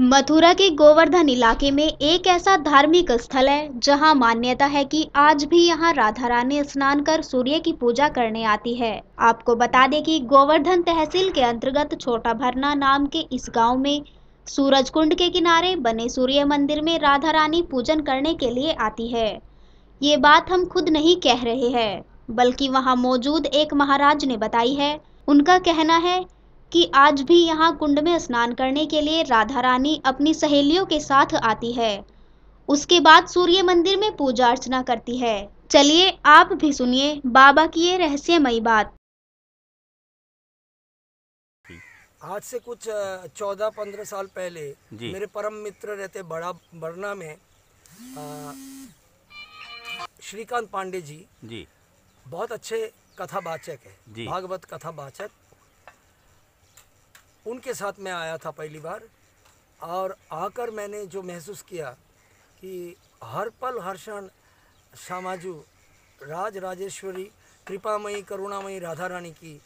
मथुरा के गोवर्धन इलाके में एक ऐसा धार्मिक स्थल है जहां मान्यता है कि आज भी यहां राधा रानी स्नान कर सूर्य की पूजा करने आती है आपको बता दें कि गोवर्धन तहसील के अंतर्गत छोटा भरना नाम के इस गांव में सूरज कुंड के किनारे बने सूर्य मंदिर में राधा रानी पूजन करने के लिए आती है ये बात हम खुद नहीं कह रहे हैं बल्कि वहाँ मौजूद एक महाराज ने बताई है उनका कहना है कि आज भी यहाँ कुंड में स्नान करने के लिए राधा रानी अपनी सहेलियों के साथ आती है उसके बाद सूर्य मंदिर में पूजा अर्चना करती है चलिए आप भी सुनिए बाबा की ये रहस्यमयी बात आज से कुछ चौदह पंद्रह साल पहले मेरे परम मित्र रहते बड़ा बरना में श्रीकांत पांडे जी जी बहुत अच्छे कथावाचक है भागवत कथावाचक उनके साथ मैं आया था पहली बार और आकर मैंने जो महसूस किया कि हर पल हर क्षण श्यामाजू राज राजेश्वरी कृपामयी करुणामयी राधा रानी की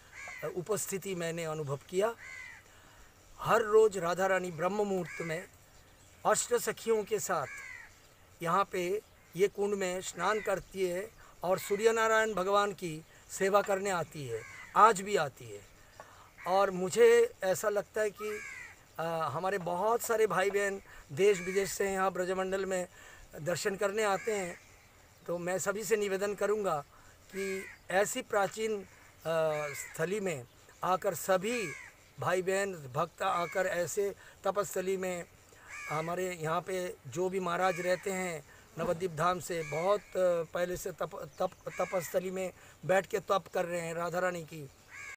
उपस्थिति मैंने अनुभव किया हर रोज़ राधा रानी ब्रह्म मुहूर्त में अष्ट सखियों के साथ यहाँ पे ये कुंड में स्नान करती है और सूर्यनारायण भगवान की सेवा करने आती है आज भी आती है और मुझे ऐसा लगता है कि आ, हमारे बहुत सारे भाई बहन देश विदेश से यहाँ ब्रजमंडल में दर्शन करने आते हैं तो मैं सभी से निवेदन करूँगा कि ऐसी प्राचीन स्थली में आकर सभी भाई बहन भक्त आकर ऐसे तपस्थली में हमारे यहाँ पे जो भी महाराज रहते हैं नवद्वीप धाम से बहुत पहले से तप तप तपस्थली में बैठ के तप कर रहे हैं राधा रानी की